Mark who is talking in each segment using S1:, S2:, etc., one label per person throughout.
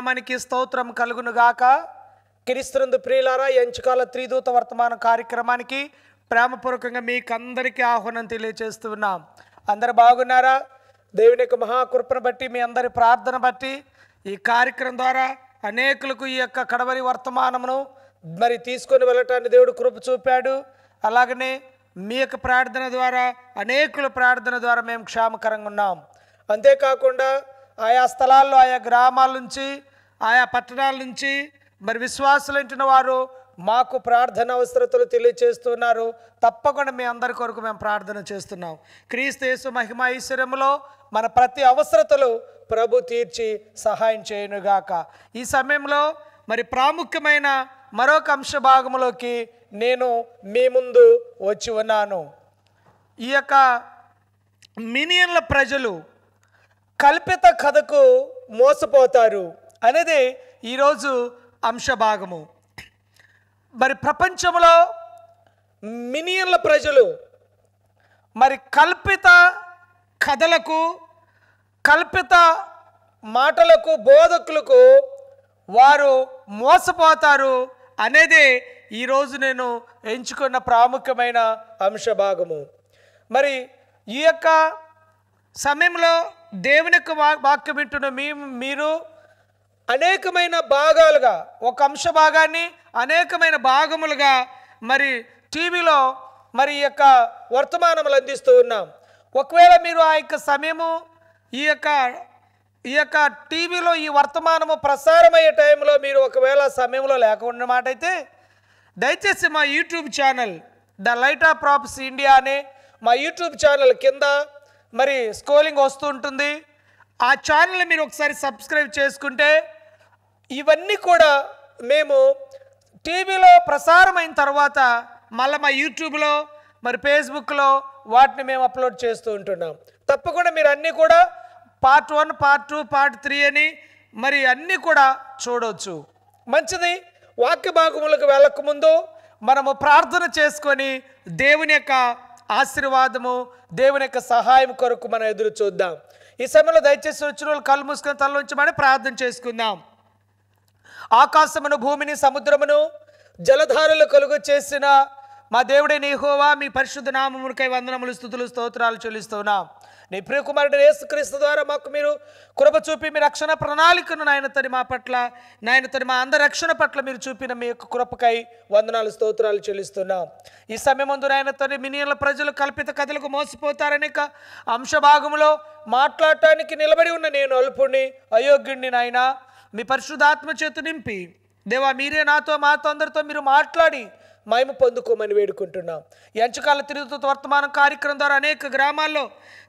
S1: నామానికి స్తోత్రం కలుగునుగాక క్రీస్తునందు ప్రియులారా ఎంచుకాల త్రిదూత వర్తమాన కార్యక్రమానికి ప్రేమపూర్వకంగా అందరికీ ఆహ్వానం తెలియజేస్తున్నాం ఉన్నాం అందరు బాగున్నారా దేవుని యొక్క మహాకృపను బట్టి మీ అందరి ప్రార్థన బట్టి ఈ కార్యక్రమం ద్వారా అనేకులకు ఈ యొక్క కడవరి వర్తమానమును మరి తీసుకొని వెళ్ళటాన్ని దేవుడు కృప చూపాడు అలాగనే మీ యొక్క ప్రార్థన ద్వారా అనేకుల ప్రార్థన ద్వారా మేము క్షేమకరంగా ఉన్నాం అంతేకాకుండా ఆయా స్థలాల్లో ఆయా గ్రామాల నుంచి ఆయా పట్టణాల నుంచి మరి ఇంటిన వారు మాకు ప్రార్థన అవసరతలు తెలియచేస్తున్నారు తప్పకుండా మీ అందరి కొరకు మేము ప్రార్థన చేస్తున్నాం క్రీస్తు మహిమ ఐశ్వర్యంలో మన ప్రతి అవసరతలు ప్రభు తీర్చి సహాయం చేయనుగాక ఈ సమయంలో మరి ప్రాముఖ్యమైన మరొక అంశ భాగంలోకి నేను మీ ముందు వచ్చి ఉన్నాను ఈ యొక్క మినియన్ల ప్రజలు కల్పిత కథకు మోసపోతారు అనేది ఈరోజు అంశభాగము మరి ప్రపంచంలో మినియన్ల ప్రజలు మరి కల్పిత కథలకు కల్పిత మాటలకు బోధకులకు వారు మోసపోతారు అనేది ఈరోజు నేను ఎంచుకున్న ప్రాముఖ్యమైన అంశభాగము మరి ఈ యొక్క సమయంలో దేవుని యొక్క వాక్యం వింటున్న మేము మీరు అనేకమైన భాగాలుగా ఒక అంశ భాగాన్ని అనేకమైన భాగములుగా మరి టీవీలో మరి ఈ యొక్క వర్తమానములు అందిస్తూ ఉన్నాం ఒకవేళ మీరు ఆ యొక్క సమయము ఈ యొక్క ఈ యొక్క టీవీలో ఈ వర్తమానము ప్రసారమయ్యే టైంలో మీరు ఒకవేళ సమయంలో లేకుండా మాట అయితే దయచేసి మా YouTube channel the light of props India అనే మా యూట్యూబ్ ఛానల్ కింద మరి స్కోలింగ్ వస్తూ ఉంటుంది ఆ ఛానల్ని మీరు ఒకసారి సబ్స్క్రైబ్ చేసుకుంటే ఇవన్నీ కూడా మేము టీవీలో ప్రసారమైన తర్వాత మళ్ళీ మా యూట్యూబ్లో మరి ఫేస్బుక్లో వాటిని మేము అప్లోడ్ చేస్తూ ఉంటున్నాం తప్పకుండా మీరు అన్నీ కూడా part one part two part three అని మరి అన్నీ కూడా చూడవచ్చు మంచిది వాక్య భాగములకు వెళ్ళకముందు మనము ప్రార్థన చేసుకొని దేవుని యొక్క ఆశీర్వాదము దేవుని యొక్క సహాయం కొరకు మనం ఎదురు చూద్దాం ఈ సమయంలో దయచేసి వచ్చిన వాళ్ళు కళ్ళు మూసుకొని తల ఉంచమని ప్రార్థన చేసుకుందాం ఆకాశమును భూమిని సముద్రమును జలధారలు కలుగు చేసిన మా దేవుడైన నీహోవా మీ పరిశుద్ధ నామమునికై వందనములు స్థుతులు స్తోత్రాలు చెల్లిస్తున్నాం నీ ప్రియకుమారుడు యేసుక్రీస్తు ద్వారా మాకు మీరు కృప చూపి మీ రక్షణ ప్రణాళికను నాయన తని మా పట్ల నాయన తని మా అందరి రక్షణ పట్ల మీరు చూపిన మీ యొక్క కృపకై వందనాలు స్తోత్రాలు చెల్లిస్తున్నాం ఈ ముందు నాయన తని మినియన్ల ప్రజలు కల్పిత కథలకు మోసపోతారనే అంశభాగంలో మాట్లాడటానికి నిలబడి ఉన్న నేను అల్పుణ్ణి అయోగ్యుణ్ణి నాయనా మీ పరిశుధాత్మ చేతు నింపి దేవా మీరే నాతో మాతో అందరితో మీరు మాట్లాడి మైము పొందుకోమని వేడుకుంటున్నాం ఎంచకాల తిరుగుతూ వర్తమానం కార్యక్రమం ద్వారా అనేక గ్రామాల్లో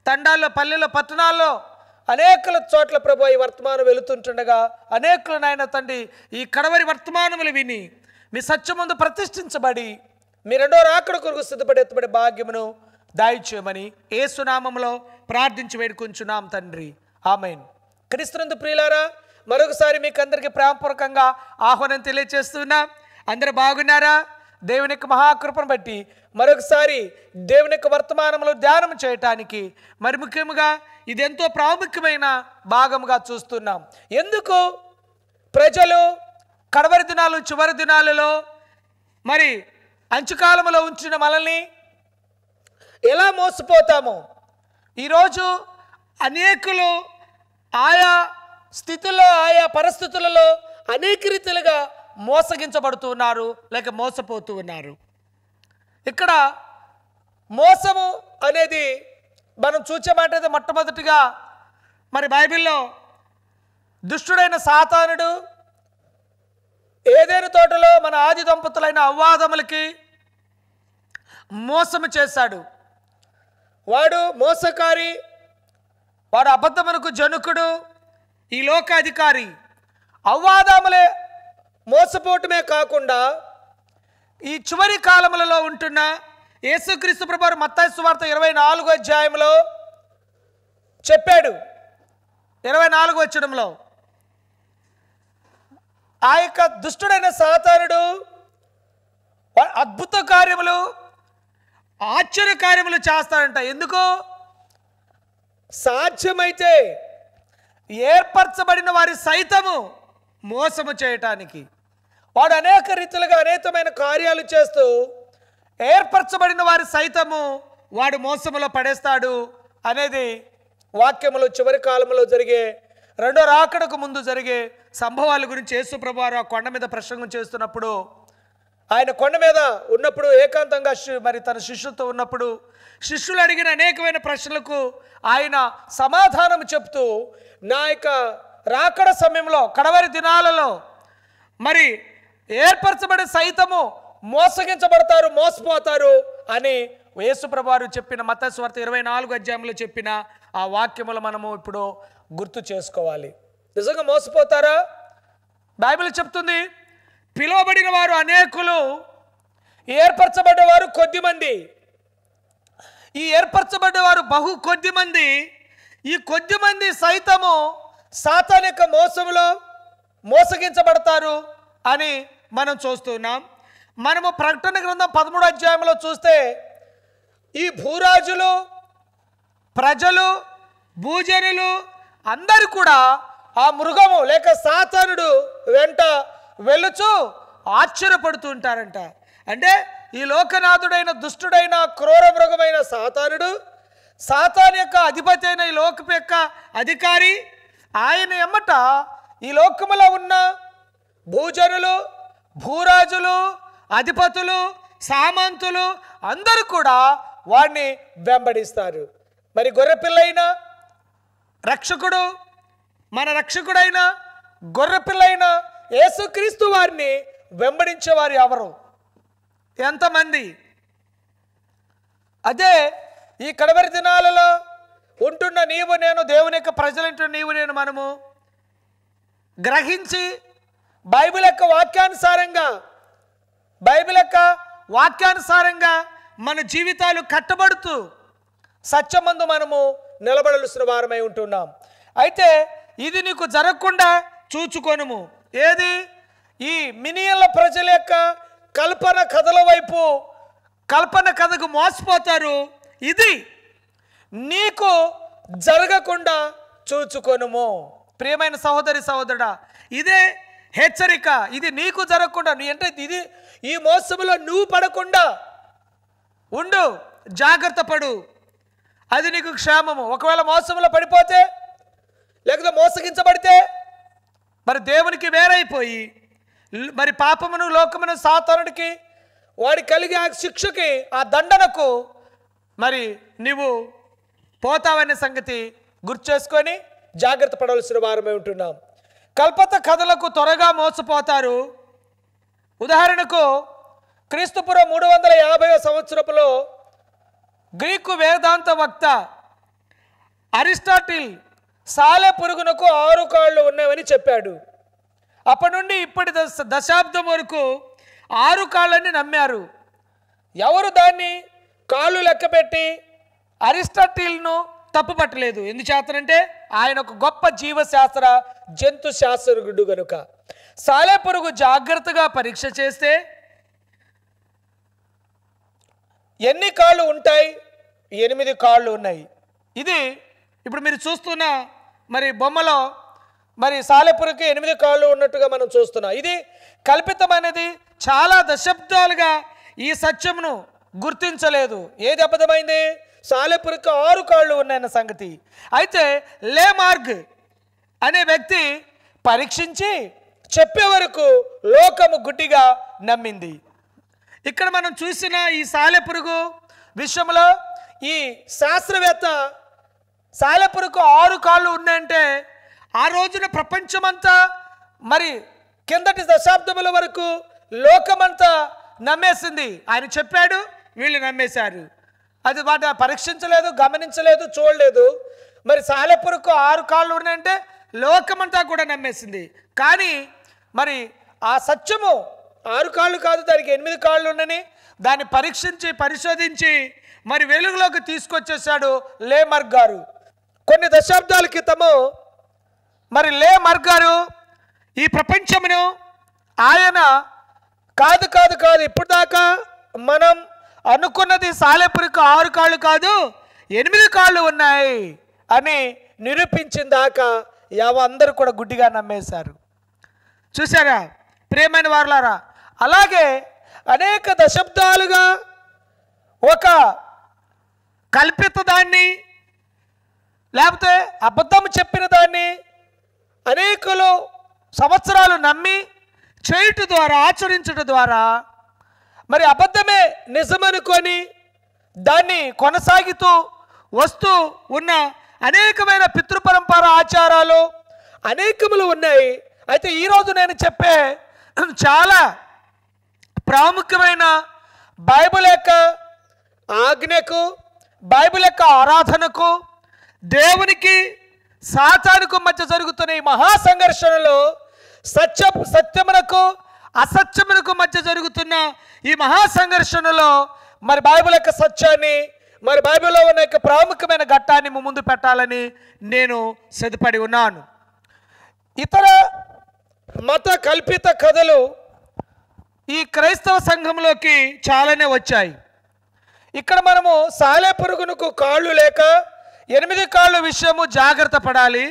S1: తండాల్లో పల్లెల్లో పట్టణాల్లో అనేకల చోట్ల ప్రభు ఈ వర్తమానం వెళుతుంటుండగా అనేకులు నాయన తండ్రి ఈ కడవరి వర్తమానములు విని మీ సత్యముందు ప్రతిష్ఠించబడి మీ రెండో రాకడ కొరకు సిద్ధపడి ఎత్తబడే భాగ్యమును దాయిచేయమని ఏసునామంలో ప్రార్థించి వేడుకుంటున్నాం తండ్రి ఆమెన్ క్రీస్తునందు ప్రియులారా మరొకసారి మీకు అందరికీ ప్రేమపూర్వకంగా ఆహ్వానం తెలియజేస్తున్నా అందరు బాగున్నారా దేవుని యొక్క మహాకృపను బట్టి మరొకసారి దేవుని యొక్క వర్తమానంలో ధ్యానం చేయటానికి మరి ముఖ్యంగా ఎంతో ప్రాముఖ్యమైన భాగంగా చూస్తున్నాం ఎందుకు ప్రజలు కడవరి దినాలు చివరి దినాలలో మరి అంచుకాలంలో ఉంచిన మనల్ని ఎలా మోసపోతామో ఈరోజు అనేకులు ఆయా స్థితిలో ఆయా పరిస్థితులలో అనేక రీతిలుగా మోసగించబడుతూ ఉన్నారు లేక మోసపోతూ ఉన్నారు ఇక్కడ మోసము అనేది మనం చూచేమాటైతే మొట్టమొదటిగా మరి బైబిల్లో దుష్టుడైన సాతానుడు ఏదైనా తోటలో మన ఆది దంపతులైన అవ్వాదములకి మోసము చేశాడు వాడు మోసకారి వాడు అబద్ధమునకు జనుకుడు ఈ లోకాధికారి అవ్వాదాములే మోసపోవటమే కాకుండా ఈ చివరి కాలములలో ఉంటున్న యేసుక్రీస్తు ప్రభు మత్తాయి సువార్త ఇరవై నాలుగో అధ్యాయంలో చెప్పాడు ఇరవై నాలుగు వచ్చడంలో ఆ యొక్క దుష్టుడైన సాతానుడు అద్భుత కార్యములు ఆశ్చర్య కార్యములు చేస్తాడంట ఎందుకు సాధ్యమైతే ఏర్పరచబడిన వారి సైతము మోసము చేయటానికి వాడు అనేక రీతులుగా అనేకమైన కార్యాలు చేస్తూ ఏర్పరచబడిన వారి సైతము వాడు మోసములో పడేస్తాడు అనేది వాక్యములో చివరి కాలంలో జరిగే రెండో రాకడకు ముందు జరిగే సంభవాల గురించి యేసు వారు ఆ కొండ మీద ప్రసంగం చేస్తున్నప్పుడు ఆయన కొండ మీద ఉన్నప్పుడు ఏకాంతంగా మరి తన శిష్యులతో ఉన్నప్పుడు శిష్యులు అడిగిన అనేకమైన ప్రశ్నలకు ఆయన సమాధానం చెప్తూ నా యొక్క రాకడ సమయంలో కడవరి దినాలలో మరి ఏర్పరచబడి సైతము మోసగించబడతారు మోసపోతారు అని యేసుప్రభారు చెప్పిన మతస్వార్త ఇరవై నాలుగు అధ్యాయంలో చెప్పిన ఆ వాక్యములు మనము ఇప్పుడు గుర్తు చేసుకోవాలి నిజంగా మోసపోతారా బైబిల్ చెప్తుంది పిలువబడిన వారు అనేకులు ఏర్పరచబడ్డవారు కొద్దిమంది ఈ వారు బహు కొద్ది మంది ఈ కొద్ది మంది సైతము యొక్క మోసములో మోసగించబడతారు అని మనం చూస్తున్నాం మనము ప్రకటన గ్రంథం పదమూడు అధ్యాయంలో చూస్తే ఈ భూరాజులు ప్రజలు భూజనులు అందరూ కూడా ఆ మృగము లేక సాతానుడు వెంట వెళ్ళుచు ఆశ్చర్యపడుతుంటారంట అంటే ఈ లోకనాథుడైన దుష్టుడైన క్రూర మృగమైన సాతానుడు సాతాన్ యొక్క అధిపతి అయిన ఈ లోకం యొక్క అధికారి ఆయన ఎమ్మట ఈ లోకములో ఉన్న భూజనులు భూరాజులు అధిపతులు సామంతులు అందరూ కూడా వాడిని వెంబడిస్తారు మరి గొర్రెపిల్లైన రక్షకుడు మన రక్షకుడైన గొర్రెపిల్లైన యేసుక్రీస్తు వారిని వెంబడించేవారు ఎవరు ఎంతమంది అదే ఈ కడవరి దినాలలో ఉంటున్న నీవు నేను దేవుని యొక్క ప్రజలంటున్న నీవు నేను మనము గ్రహించి బైబిల్ యొక్క వాక్యానుసారంగా బైబిల్ యొక్క వాక్యానుసారంగా మన జీవితాలు కట్టబడుతూ సత్యమందు మనము నిలబడలుసిన వారమై ఉంటున్నాం అయితే ఇది నీకు జరగకుండా చూచుకొనుము ఏది ఈ మినియల ప్రజల యొక్క కల్పన కథల వైపు కల్పన కథకు మోసపోతారు ఇది నీకు జరగకుండా చూచుకొనుము ప్రియమైన సహోదరి సహోదరుడ ఇదే హెచ్చరిక ఇది నీకు జరగకుండా నీ అంటే ఇది ఈ మోసములో నువ్వు పడకుండా ఉండు జాగ్రత్త పడు అది నీకు క్షేమము ఒకవేళ మోసంలో పడిపోతే లేకపోతే మోసగించబడితే మరి దేవునికి వేరైపోయి మరి పాపమును లోకమును సాతానుడికి వాడి కలిగే ఆ శిక్షకి ఆ దండనకు మరి నీవు పోతావనే సంగతి గుర్తు చేసుకొని జాగ్రత్త పడవలసిన వారమే ఉంటున్నాం కల్పత కథలకు త్వరగా మోసపోతారు ఉదాహరణకు క్రీస్తుపురం మూడు వందల యాభై సంవత్సరంలో గ్రీకు వేదాంత వక్త అరిస్టాటిల్ సాలె పురుగునకు ఆరు కాళ్ళు ఉన్నాయని చెప్పాడు అప్పటి నుండి ఇప్పటి దశ దశాబ్దం వరకు ఆరు కాళ్ళని నమ్మారు ఎవరు దాన్ని కాళ్ళు లెక్కపెట్టి అరిస్టాటిల్ను తప్పుపట్టలేదు ఎందుచేతనంటే ఆయన ఒక గొప్ప జీవశాస్త్ర జంతు శాస్త్రజ్ఞుడు గనుక సాలెపురుగు జాగ్రత్తగా పరీక్ష చేస్తే ఎన్ని కాళ్ళు ఉంటాయి ఎనిమిది కాళ్ళు ఉన్నాయి ఇది ఇప్పుడు మీరు చూస్తున్న మరి బొమ్మలో మరి సాలెపురకు ఎనిమిది కాళ్ళు ఉన్నట్టుగా మనం చూస్తున్నాం ఇది కల్పితమైనది చాలా దశాబ్దాలుగా ఈ సత్యమును గుర్తించలేదు ఏది అబద్ధమైంది సాలెపురకు ఆరు కాళ్ళు ఉన్నాయన్న సంగతి అయితే లే మార్గ్ అనే వ్యక్తి పరీక్షించి చెప్పే వరకు లోకము గుడ్డిగా నమ్మింది ఇక్కడ మనం చూసిన ఈ సాలెపురుగు విషయంలో ఈ శాస్త్రవేత్త సాలెపురుకు ఆరు కాళ్ళు ఉన్నాయంటే ఆ రోజున ప్రపంచమంతా మరి కిందటి దశాబ్దముల వరకు లోకమంతా నమ్మేసింది ఆయన చెప్పాడు వీళ్ళు నమ్మేశారు అది వాటిని పరీక్షించలేదు గమనించలేదు చూడలేదు మరి సాలెపురకు ఆరు కాళ్ళు ఉన్నాయంటే లోకమంతా కూడా నమ్మేసింది కానీ మరి ఆ సత్యము ఆరు కాళ్ళు కాదు దానికి ఎనిమిది కాళ్ళు ఉండని దాన్ని పరీక్షించి పరిశోధించి మరి వెలుగులోకి తీసుకొచ్చేసాడు లేమర్ గారు కొన్ని దశాబ్దాల క్రితము మరి లే మార్గారు ఈ ప్రపంచమును ఆయన కాదు కాదు కాదు ఇప్పుడు దాకా మనం అనుకున్నది సాలెపురికి ఆరు కాళ్ళు కాదు ఎనిమిది కాళ్ళు ఉన్నాయి అని నిరూపించిన దాకా యావందరూ కూడా గుడ్డిగా నమ్మేశారు చూసారా ప్రియమైన వారులారా అలాగే అనేక దశాబ్దాలుగా ఒక కల్పిత దాన్ని లేకపోతే అబద్ధం చెప్పిన దాన్ని అనేకలు సంవత్సరాలు నమ్మి చేయుట ద్వారా ఆచరించుట ద్వారా మరి అబద్ధమే నిజమనుకొని దాన్ని కొనసాగుతూ వస్తూ ఉన్న అనేకమైన పితృపరంపర ఆచారాలు అనేకములు ఉన్నాయి అయితే ఈరోజు నేను చెప్పే చాలా ప్రాముఖ్యమైన బైబిల్ యొక్క ఆజ్ఞకు బైబిల్ యొక్క ఆరాధనకు దేవునికి సాతానుకు మధ్య జరుగుతున్న ఈ మహాసంఘర్షణలో సత్య సత్యమునకు అసత్యమునకు మధ్య జరుగుతున్న ఈ మహాసంఘర్షణలో మరి బైబిల్ యొక్క సత్యాన్ని మరి బైబిల్లో ఉన్న యొక్క ప్రాముఖ్యమైన ఘట్టాన్ని ముందు పెట్టాలని నేను సిద్ధపడి ఉన్నాను ఇతర మత కల్పిత కథలు ఈ క్రైస్తవ సంఘంలోకి చాలానే వచ్చాయి ఇక్కడ మనము సాలె పురుగునకు కాళ్ళు లేక ఎనిమిది కాళ్ళు విషయము జాగ్రత్త పడాలి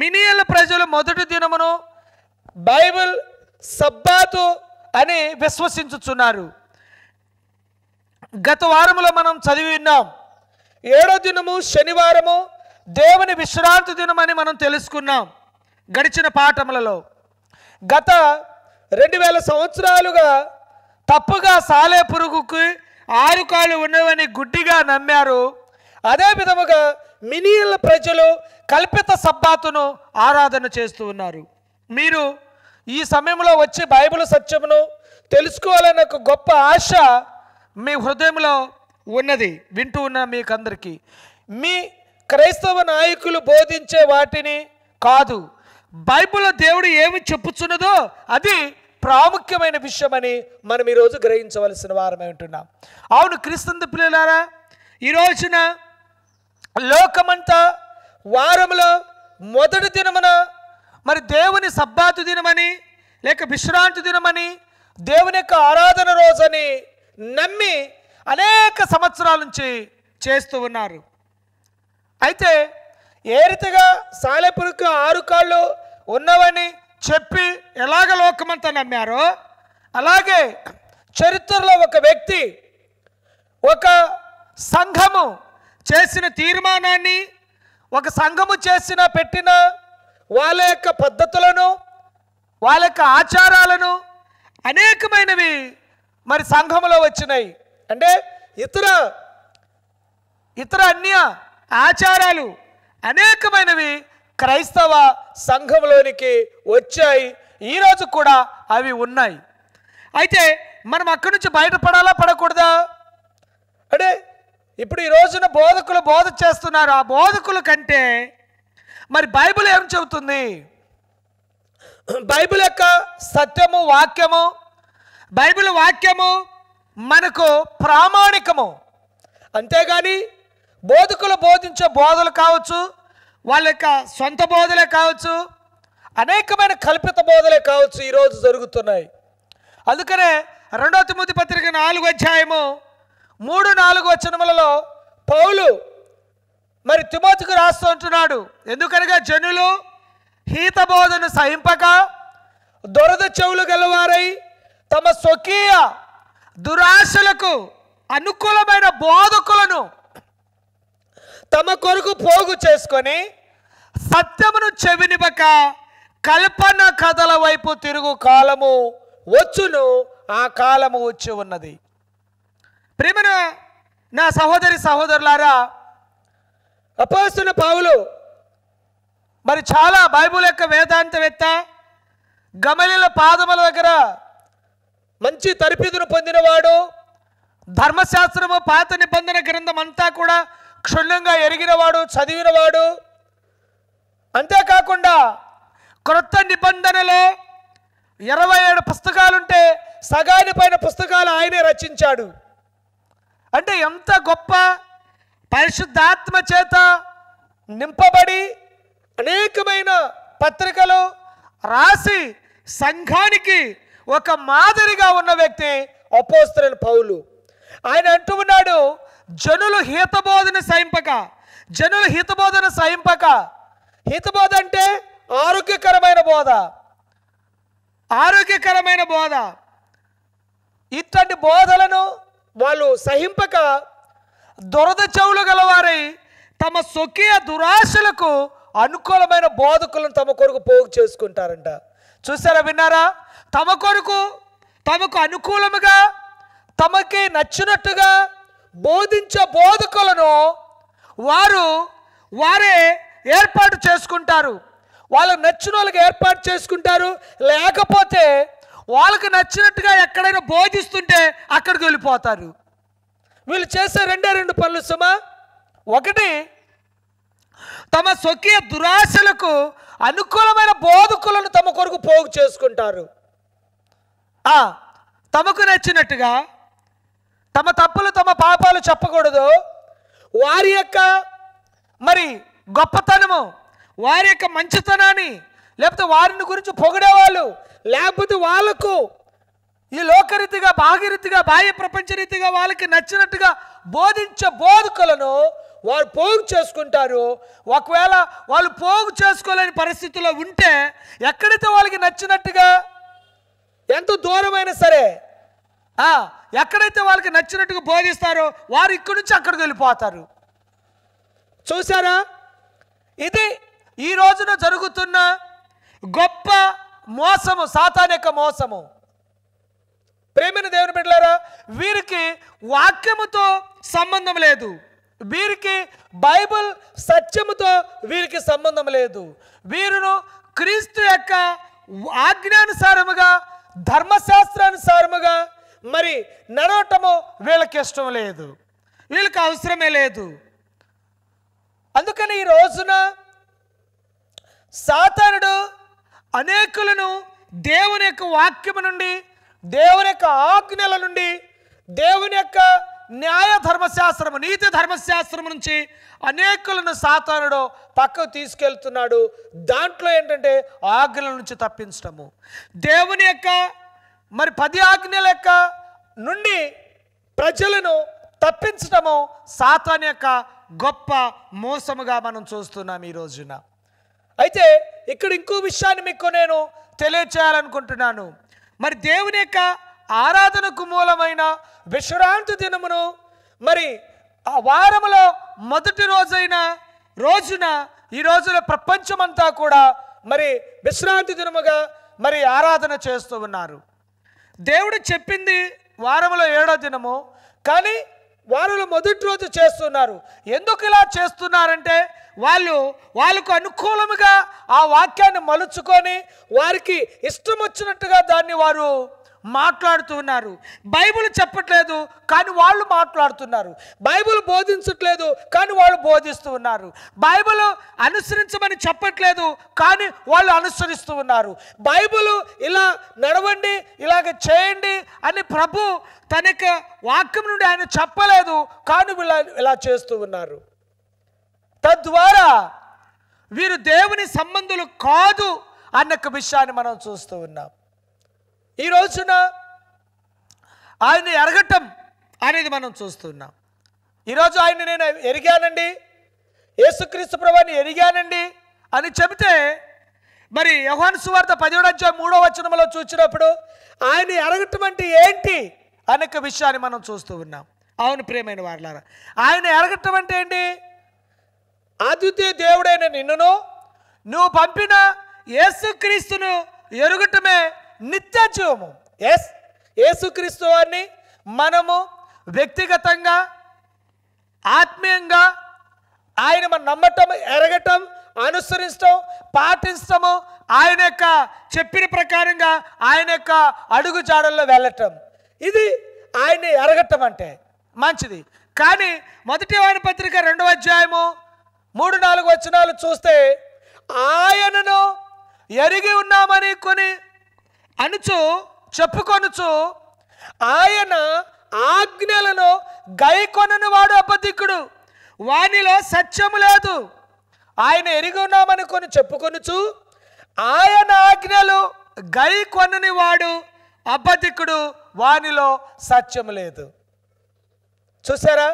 S1: మినియల ప్రజలు మొదటి దినమును బైబిల్ సబ్బాతు అని విశ్వసించుచున్నారు గత వారంలో మనం చదివి విన్నాం ఏడో దినము శనివారము దేవుని విశ్రాంతి దినమని మనం తెలుసుకున్నాం గడిచిన పాఠములలో గత రెండు వేల సంవత్సరాలుగా తప్పుగా సాలే పురుగుకి ఆరు కాళ్ళు ఉన్నవని గుడ్డిగా నమ్మారు అదే విధముగా మినియల్ ప్రజలు కల్పిత సబ్బాతును ఆరాధన చేస్తూ ఉన్నారు మీరు ఈ సమయంలో వచ్చి బైబిల్ సత్యమును తెలుసుకోవాలనే ఒక గొప్ప ఆశ మీ హృదయంలో ఉన్నది వింటూ ఉన్న మీకందరికీ మీ క్రైస్తవ నాయకులు బోధించే వాటిని కాదు బైబిల్ దేవుడు ఏమి చెప్పుచున్నదో అది ప్రాముఖ్యమైన విషయమని మనం ఈరోజు గ్రహించవలసిన వారమే ఉంటున్నాం అవును క్రీస్తు పిల్లలారా ఈ రోజున లోకమంతా వారంలో మొదటి దినమున మరి దేవుని సబ్బాతు దినమని లేక విశ్రాంతి దినమని దేవుని యొక్క ఆరాధన రోజని నమ్మి అనేక సంవత్సరాల నుంచి చేస్తూ ఉన్నారు అయితే ఏ రీతిగా సాలెపురికి ఆరు కాళ్ళు ఉన్నవని చెప్పి ఎలాగ లోకమంతా నమ్మారో అలాగే చరిత్రలో ఒక వ్యక్తి ఒక సంఘము చేసిన తీర్మానాన్ని ఒక సంఘము చేసిన పెట్టిన వాళ్ళ యొక్క పద్ధతులను వాళ్ళ యొక్క ఆచారాలను అనేకమైనవి మరి సంఘములో వచ్చినాయి అంటే ఇతర ఇతర అన్య ఆచారాలు అనేకమైనవి క్రైస్తవ సంఘంలోనికి వచ్చాయి ఈరోజు కూడా అవి ఉన్నాయి అయితే మనం అక్కడి నుంచి బయటపడాలా పడకూడదా అంటే ఇప్పుడు ఈ రోజున బోధకులు బోధ చేస్తున్నారు ఆ బోధకుల కంటే మరి బైబిల్ ఏం చెబుతుంది బైబిల్ యొక్క సత్యము వాక్యము బైబిల్ వాక్యము మనకు ప్రామాణికము అంతేగాని బోధకులు బోధించే బోధలు కావచ్చు వాళ్ళ యొక్క సొంత బోధలే కావచ్చు అనేకమైన కల్పిత బోధలే కావచ్చు ఈరోజు జరుగుతున్నాయి అందుకనే రెండవ తిమ్మతి పత్రిక నాలుగు అధ్యాయము మూడు నాలుగు వచనములలో పౌలు మరి తిమోతికి రాస్తూ ఉంటున్నాడు ఎందుకనగా జనులు హీతబోధను సహింపక దొరద చెవులు గలవారై తమ స్వకీయ దురాశలకు అనుకూలమైన బోధకులను తమ కొరకు పోగు చేసుకొని సత్యమును చెవినిపక కల్పన కథల వైపు తిరుగు కాలము వచ్చును ఆ కాలము వచ్చి ఉన్నది ప్రేమన నా సహోదరి సహోదరులారా అపోస్తున్న పావులు మరి చాలా బైబుల్ యొక్క వేదాంతవేత్త గమనిల పాదముల దగ్గర మంచి తరిపిదును పొందినవాడు ధర్మశాస్త్రము పాత నిబంధన గ్రంథం అంతా కూడా క్షుణ్ణంగా ఎరిగినవాడు చదివినవాడు అంతేకాకుండా క్రొత్త నిబంధనలో ఇరవై ఏడు పుస్తకాలుంటే సగాని పైన పుస్తకాలు ఆయనే రచించాడు అంటే ఎంత గొప్ప పరిశుద్ధాత్మ చేత నింపబడి అనేకమైన పత్రికలు రాసి సంఘానికి ఒక మాదిరిగా ఉన్న వ్యక్తి అపోస్తులైన పౌలు ఆయన అంటూ ఉన్నాడు జనులు హితబోధన సహింపక జనులు హితబోధన సహింపక హితబోధ అంటే ఆరోగ్యకరమైన బోధ ఆరోగ్యకరమైన బోధ ఇట్లాంటి బోధలను వాళ్ళు సహింపక దురద చెవులు గలవారై తమ స్వకీయ దురాశలకు అనుకూలమైన బోధకులను తమ కొరకు పోగు చేసుకుంటారంట చూసారా విన్నారా తమ కొరకు తమకు అనుకూలముగా తమకి నచ్చినట్టుగా బోధించే బోధకులను వారు వారే ఏర్పాటు చేసుకుంటారు వాళ్ళకు నచ్చిన వాళ్ళకి ఏర్పాటు చేసుకుంటారు లేకపోతే వాళ్ళకి నచ్చినట్టుగా ఎక్కడైనా బోధిస్తుంటే అక్కడికి వెళ్ళిపోతారు వీళ్ళు చేసే రెండే రెండు పనులు సుమా ఒకటి తమ స్వకీయ దురాశలకు అనుకూలమైన బోధకులను తమ కొరకు పోగు చేసుకుంటారు తమకు నచ్చినట్టుగా తమ తప్పులు తమ పాపాలు చెప్పకూడదు వారి యొక్క మరి గొప్పతనము వారి యొక్క మంచితనాన్ని లేకపోతే వారిని గురించి పొగిడేవాళ్ళు లేకపోతే వాళ్ళకు ఈ లోకరీతిగా భాగరీతిగా బాహ్య ప్రపంచ రీతిగా వాళ్ళకి నచ్చినట్టుగా బోధించే బోధకులను వారు పోగు చేసుకుంటారు ఒకవేళ వాళ్ళు పోగు చేసుకోలేని పరిస్థితిలో ఉంటే ఎక్కడైతే వాళ్ళకి నచ్చినట్టుగా ఎంత దూరమైనా సరే ఎక్కడైతే వాళ్ళకి నచ్చినట్టుగా బోధిస్తారో వారు ఇక్కడి నుంచి అక్కడికి వెళ్ళిపోతారు చూసారా ఇది ఈ రోజున జరుగుతున్న గొప్ప మోసము సాతాన్ యొక్క మోసము ప్రేమిన దేవుని బిడ్డలారా వీరికి వాక్యముతో సంబంధం లేదు వీరికి బైబిల్ సత్యముతో వీరికి సంబంధం లేదు వీరును క్రీస్తు యొక్క ఆజ్ఞానుసారముగా ధర్మశాస్త్రానుసారముగా మరి నడవటము వీళ్ళకి ఇష్టం లేదు వీళ్ళకి అవసరమే లేదు అందుకని ఈ రోజున సాతానుడు అనేకులను దేవుని యొక్క వాక్యము నుండి దేవుని యొక్క ఆజ్ఞల నుండి దేవుని యొక్క న్యాయ ధర్మశాస్త్రము నీతి ధర్మశాస్త్రము నుంచి అనేకులను సాతానుడు పక్కకు తీసుకెళ్తున్నాడు దాంట్లో ఏంటంటే ఆజ్ఞల నుంచి తప్పించడము దేవుని యొక్క మరి పది ఆజ్ఞల యొక్క నుండి ప్రజలను తప్పించడము సాతాన్ యొక్క గొప్ప మోసముగా మనం చూస్తున్నాం ఈ రోజున అయితే ఇక్కడ ఇంకో విషయాన్ని మీకు నేను తెలియచేయాలనుకుంటున్నాను మరి దేవుని యొక్క ఆరాధనకు మూలమైన విశ్రాంతి దినమును మరి ఆ వారములో మొదటి రోజైన రోజున ఈ రోజున ప్రపంచమంతా కూడా మరి విశ్రాంతి దినముగా మరి ఆరాధన చేస్తూ ఉన్నారు దేవుడు చెప్పింది వారంలో ఏడో దినము కానీ వాళ్ళు మొదటి రోజు చేస్తున్నారు ఎందుకు ఇలా చేస్తున్నారంటే వాళ్ళు వాళ్ళకు అనుకూలముగా ఆ వాక్యాన్ని మలుచుకొని వారికి ఇష్టం వచ్చినట్టుగా దాన్ని వారు మాట్లాడుతూ ఉన్నారు బైబుల్ చెప్పట్లేదు కానీ వాళ్ళు మాట్లాడుతున్నారు బైబుల్ బోధించట్లేదు కానీ వాళ్ళు బోధిస్తూ ఉన్నారు బైబుల్ అనుసరించమని చెప్పట్లేదు కానీ వాళ్ళు అనుసరిస్తూ ఉన్నారు బైబుల్ ఇలా నడవండి ఇలాగ చేయండి అని ప్రభు తన వాక్యం నుండి ఆయన చెప్పలేదు కానీ ఇలా ఇలా చేస్తూ ఉన్నారు తద్వారా వీరు దేవుని సంబంధులు కాదు అన్న విషయాన్ని మనం చూస్తూ ఉన్నాం ఈ రోజున ఆయన ఎరగటం అనేది మనం చూస్తున్నాం ఈరోజు ఆయన నేను ఎరిగానండి యేసుక్రీస్తు ప్రభాని ఎరిగానండి అని చెబితే మరి యహాన్ సువార్త పదిహేడు అధ్యాయం మూడో వచనంలో చూసినప్పుడు ఆయన ఎరగటం అంటే ఏంటి అనేక విషయాన్ని మనం చూస్తూ ఉన్నాం అవును ప్రేమైన వారలారా ఆయన ఎరగటం అంటే ఏంటి ఆదిత్య దేవుడైన నిన్నును నువ్వు పంపిన యేసుక్రీస్తును ఎరుగటమే నిత్య జీవము ఎస్ యేసుక్రీస్తు వారిని మనము వ్యక్తిగతంగా ఆత్మీయంగా ఆయన మనం నమ్మటం ఎరగటం అనుసరించటం పాటించటము ఆయన యొక్క చెప్పిన ప్రకారంగా ఆయన యొక్క అడుగు జాడల్లో వెళ్ళటం ఇది ఆయన్ని ఎరగటం అంటే మంచిది కానీ మొదటి వారి పత్రిక రెండవ అధ్యాయము మూడు నాలుగు వచనాలు చూస్తే ఆయనను ఎరిగి ఉన్నామని కొని అనుచు చెప్పుకొనుచు ఆయన ఆజ్ఞలను కొనని వాడు అబద్ధికుడు వానిలో సత్యము లేదు ఆయన ఎరిగి ఉన్నామనుకొని చెప్పుకొనుచు ఆయన ఆజ్ఞలు గైకొనని వాడు అబద్ధికుడు వానిలో సత్యం లేదు చూసారా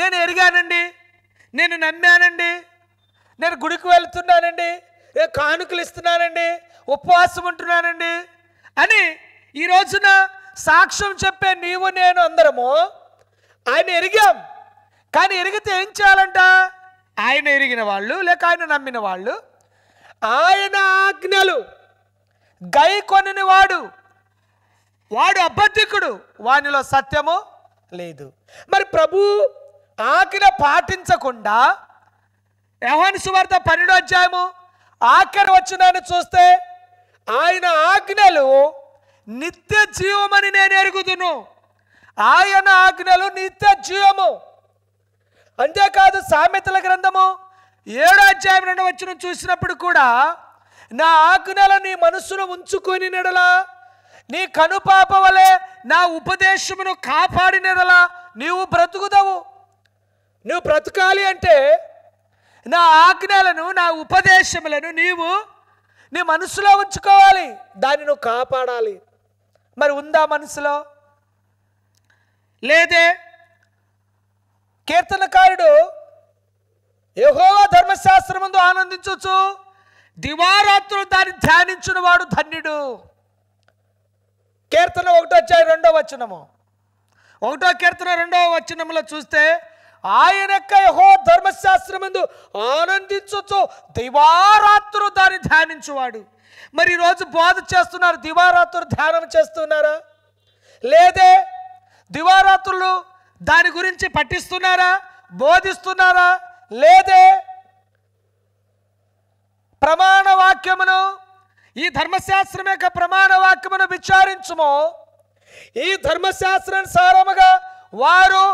S1: నేను ఎరిగానండి నేను నమ్మానండి నేను గుడికి వెళ్తున్నానండి నేను కానుకలు ఇస్తున్నానండి ఉపవాసం ఉంటున్నానండి అని ఈ రోజున సాక్ష్యం చెప్పే నీవు నేను అందరము ఆయన ఎరిగాం కానీ ఎరిగితే ఏం చేయాలంట ఆయన ఎరిగిన వాళ్ళు లేక ఆయన నమ్మిన వాళ్ళు ఆయన ఆజ్ఞలు గై కొనని వాడు వాడు అబద్ధికుడు వానిలో సత్యము లేదు మరి ప్రభు ఆజ్ఞ పాటించకుండా యవన్ సువార్త పన్నెండు అధ్యాయము ఆఖరి వచ్చిన చూస్తే ఆయన ఆజ్ఞలు నిత్య జీవమని నేను ఎరుగుతును ఆయన ఆజ్ఞలు నిత్య జీవము అంతేకాదు సామెతల గ్రంథము ఏడో అధ్యాయం రెండు వచ్చిన చూసినప్పుడు కూడా నా ఆజ్ఞలు నీ మనస్సును ఉంచుకొని నెడలా నీ కనుపాప వలె నా ఉపదేశమును నెడలా నీవు బ్రతుకుదవు నువ్వు బ్రతకాలి అంటే నా ఆజ్ఞలను నా ఉపదేశములను నీవు నీ మనసులో ఉంచుకోవాలి దాన్ని నువ్వు కాపాడాలి మరి ఉందా మనసులో లేదే కీర్తనకారుడు యహోవా ముందు ఆనందించవచ్చు దివారాత్రులు దాన్ని ధ్యానించిన వాడు ధన్యుడు కీర్తన ఒకటో వచ్చాయి రెండో వచనము ఒకటో కీర్తన రెండో వచనంలో చూస్తే ఆయన యొక్క యహో ముందు ఆనందించొచ్చు దివారాత్రులు దాన్ని ధ్యానించువాడు మరి ఈరోజు బోధ చేస్తున్నారు దివారాత్రులు ధ్యానం చేస్తున్నారా లేదే దివారాత్రులు దాని గురించి పట్టిస్తున్నారా బోధిస్తున్నారా లేదే ప్రమాణ వాక్యమును ఈ ధర్మశాస్త్రం యొక్క ప్రమాణ వాక్యమును విచారించుమో ఈ ధర్మశాస్త్రానుసారముగా వారు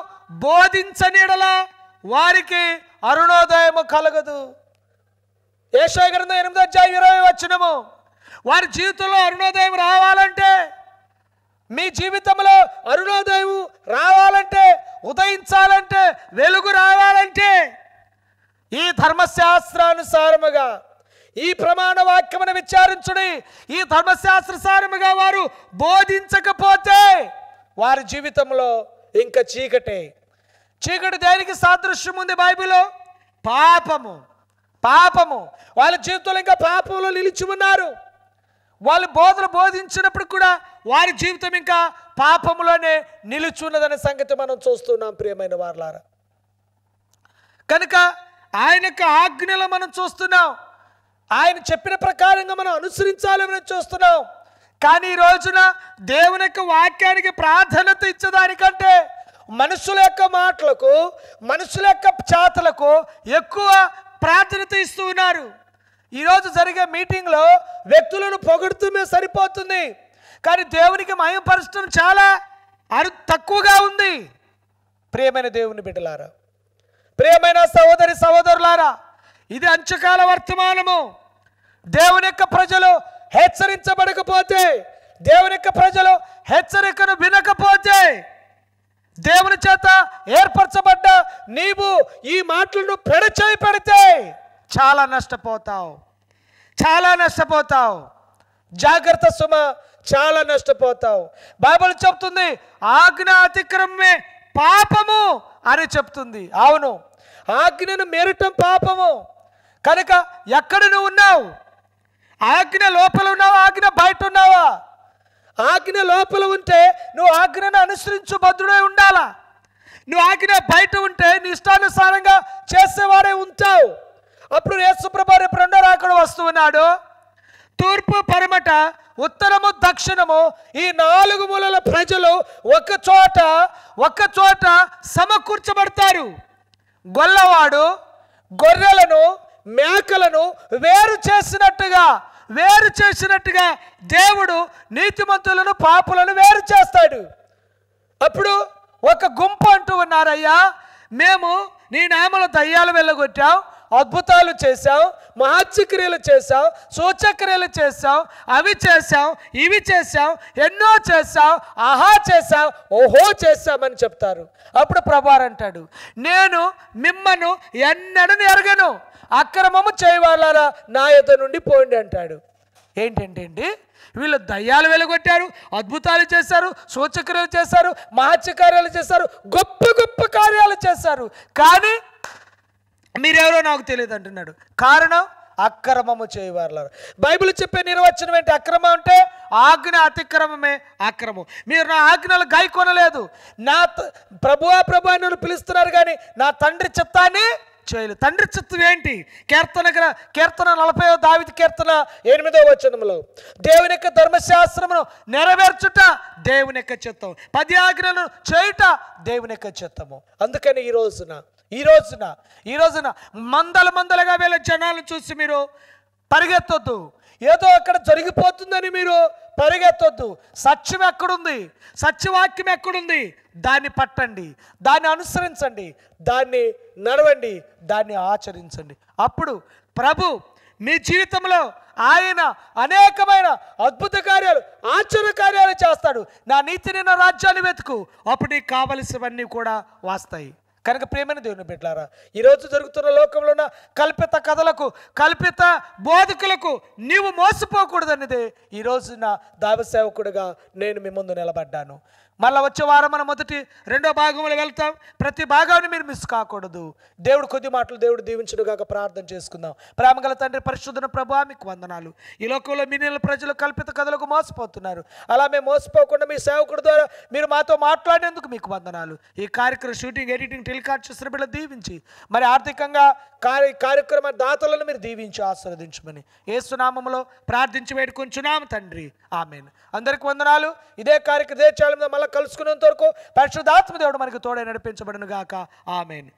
S1: బోధించనిడలా వారికి అరుణోదయము కలగదు ఏషో గ్రంథం ఎనిమిదో అధ్యాయం ఇరవై వచ్చినము వారి జీవితంలో అరుణోదయం రావాలంటే మీ జీవితంలో అరుణోదయం రావాలంటే ఉదయించాలంటే వెలుగు రావాలంటే ఈ ధర్మశాస్త్రానుసారముగా ఈ ప్రమాణ వాక్యమును విచారించుడి ఈ ధర్మశాస్త్రసారముగా వారు బోధించకపోతే వారి జీవితంలో ఇంకా చీకటే చీకటి దేనికి సాదృశ్యం ఉంది బైబిలో పాపము పాపము వాళ్ళ జీవితంలో ఇంకా పాపంలో నిలిచి ఉన్నారు వాళ్ళు బోధన బోధించినప్పుడు కూడా వారి జీవితం ఇంకా పాపంలోనే నిలుచున్నదనే సంగతి మనం చూస్తున్నాం ప్రియమైన వారలారా కనుక ఆయన యొక్క ఆజ్ఞలో మనం చూస్తున్నాం ఆయన చెప్పిన ప్రకారంగా మనం మనం చూస్తున్నాం కానీ ఈ రోజున దేవుని యొక్క వాక్యానికి ప్రాధాన్యత ఇచ్చేదానికంటే మనుషుల యొక్క మాటలకు మనుషుల యొక్క చేతలకు ఎక్కువ ప్రాధాన్యత ఇస్తూ ఉన్నారు ఈరోజు జరిగే మీటింగ్లో వ్యక్తులను పొగుడుతూనే సరిపోతుంది కానీ దేవునికి మయంపరచడం చాలా అరు తక్కువగా ఉంది ప్రియమైన దేవుని బిడ్డలారా ప్రియమైన సహోదరి సహోదరులారా ఇది అంచుకాల వర్తమానము దేవుని యొక్క ప్రజలు హెచ్చరించబడకపోతే దేవుని యొక్క ప్రజలు హెచ్చరికను వినకపోతే దేవుని చేత ఏర్పరచబడ్డ నీవు ఈ మాటలను పెడచేయి పెడితే చాలా నష్టపోతావు చాలా నష్టపోతావు జాగ్రత్త సుమ చాలా నష్టపోతావు బైబిల్ చెప్తుంది ఆజ్ఞ అతిక్రమే పాపము అని చెప్తుంది అవును ఆజ్ఞను మెరటం పాపము కనుక ఎక్కడ నువ్వు ఉన్నావు ఆజ్ఞ లోపల ఉన్నావా ఆజ్ఞ బయట ఉన్నావా ఆజ్ఞ లోపల ఉంటే నువ్వు ఆజ్ఞను అనుసరించు భద్రుడే ఉండాలా నువ్వు ఆజ్ఞ బయట ఉంటే నీ ఇష్టానుసారంగా చేసేవాడే ఉంటావు అప్పుడు ఏ రేపు రెండో వస్తున్నాడు తూర్పు పరమట ఉత్తరము దక్షిణము ఈ నాలుగు మూలల ప్రజలు ఒక చోట ఒక చోట సమకూర్చబడతారు గొల్లవాడు గొర్రెలను మేకలను వేరు చేసినట్టుగా వేరు చేసినట్టుగా దేవుడు నీతిమంతులను పాపులను వేరు చేస్తాడు అప్పుడు ఒక గుంపు అంటూ ఉన్నారయ్యా మేము నీ నామలు దయ్యాలు వెళ్ళగొట్టాం అద్భుతాలు చేశావు మహత్యక్రియలు చేశావు సూచక్రియలు చేశావు అవి చేశాం ఇవి చేశాం ఎన్నో చేశావు ఆహా చేశావు ఓహో చేశామని చెప్తారు అప్పుడు ప్రభార్ అంటాడు నేను మిమ్మను ఎన్నడని ఎరగను అక్రమము నా నాయత నుండి పోండి అంటాడు ఏంటంటే అండి వీళ్ళు దయ్యాలు వెలగొట్టారు అద్భుతాలు చేశారు సూచక్రియలు చేశారు మహత్యకార్యాలు చేశారు గొప్ప గొప్ప కార్యాలు చేశారు కానీ మీరెవరో నాకు తెలియదు అంటున్నాడు కారణం అక్రమము చేయవారు బైబిల్ చెప్పే నిర్వచనం ఏంటి అక్రమం అంటే ఆజ్ఞ అతిక్రమమే అక్రమం మీరు నా ఆజ్ఞలు గాయకొనలేదు నా ప్రభువా ప్రభు అని పిలుస్తున్నారు కానీ నా తండ్రి చిత్తాన్ని చేయలేదు తండ్రి చిత్తం ఏంటి కీర్తన కీర్తన నలభై దావిది కీర్తన ఎనిమిదో వచనంలో దేవుని యొక్క ధర్మశాస్త్రమును నెరవేర్చుట దేవుని యొక్క చిత్తం పది ఆజ్ఞలను చేయుట దేవుని యొక్క చిత్తము అందుకని ఈ రోజున ఈ రోజున ఈ రోజున మందల మందలుగా వెళ్ళే జనాలను చూసి మీరు పరిగెత్తొద్దు ఏదో అక్కడ జరిగిపోతుందని మీరు పరిగెత్తొద్దు సత్యం ఎక్కడుంది సత్యవాక్యం ఎక్కడుంది దాన్ని పట్టండి దాన్ని అనుసరించండి దాన్ని నడవండి దాన్ని ఆచరించండి అప్పుడు ప్రభు మీ జీవితంలో ఆయన అనేకమైన అద్భుత కార్యాలు ఆశ్చర్య కార్యాలు చేస్తాడు నా నీతిని నా రాజ్యాన్ని వెతుకు అప్పుడు నీకు కావలసినవన్నీ కూడా వస్తాయి కనుక ప్రేమైన దేవుని బిడ్డారా ఈరోజు జరుగుతున్న లోకంలో ఉన్న కల్పిత కథలకు కల్పిత బోధకులకు నీవు మోసపోకూడదన్నదే ఈరోజు నా దావసేవకుడిగా నేను మీ ముందు నిలబడ్డాను మళ్ళీ వచ్చే వారం మనం మొదటి రెండో భాగంలో వెళ్తాం ప్రతి భాగాన్ని మీరు మిస్ కాకూడదు దేవుడు కొద్ది మాటలు దేవుడు కాక ప్రార్థన చేసుకుందాం గల తండ్రి పరిశుద్ధన ప్రభా మీకు వందనాలు ఈ లోకంలో మీ నెల ప్రజలు కల్పిత కథలకు మోసపోతున్నారు అలా మేము మోసపోకుండా మీ సేవకుడు ద్వారా మీరు మాతో మాట్లాడేందుకు మీకు వందనాలు ఈ కార్యక్రమం షూటింగ్ ఎడిటింగ్ టెలికాస్ట్ చేసిన బిడ్డ దీవించి మరి ఆర్థికంగా కార్య కార్యక్రమ దాతలను మీరు దీవించి ఆస్వాదించమని ఏసునామంలో ప్రార్థించి వేడుకొంచున్నాము తండ్రి ఆమెను అందరికి వందనాలు ఇదే కార్యక్రమ ఇదే చాలా కలుసుకునేంత వరకు పరిశుద్ధాత్మ దేవుడు మనకు తోడే నడిపించబడినగాక ఆమెను